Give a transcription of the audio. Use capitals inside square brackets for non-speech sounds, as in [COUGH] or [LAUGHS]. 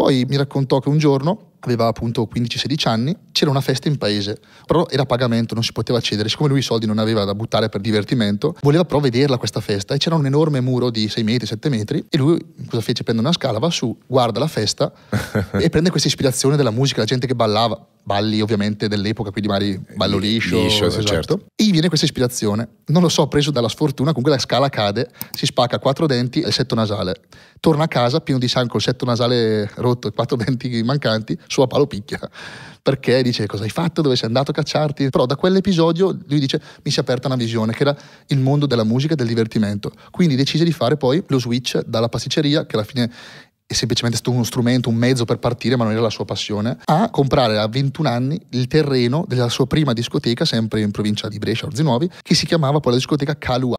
Poi mi raccontò che un giorno aveva appunto 15-16 anni c'era una festa in paese, però era a pagamento, non si poteva accedere, siccome lui i soldi non aveva da buttare per divertimento, voleva però vederla questa festa e c'era un enorme muro di 6 metri, 7 metri e lui cosa fece? Prende una scala, va su, guarda la festa [LAUGHS] e prende questa ispirazione della musica, la gente che ballava, balli ovviamente dell'epoca, quindi magari ballo liscio, liscio esatto. certo. E gli viene questa ispirazione, non lo so, preso dalla sfortuna, comunque la scala cade, si spacca quattro denti e il setto nasale. Torna a casa pieno di sangue col setto nasale rotto e quattro [LAUGHS] denti mancanti, suo palo picchia perché dice cosa hai fatto, dove sei andato a cacciarti, però da quell'episodio lui dice mi si è aperta una visione che era il mondo della musica e del divertimento, quindi decise di fare poi lo switch dalla pasticceria che alla fine è semplicemente stato uno strumento, un mezzo per partire, ma non era la sua passione, a comprare a 21 anni il terreno della sua prima discoteca, sempre in provincia di Brescia, Orzinuovi, che si chiamava poi la discoteca Calua.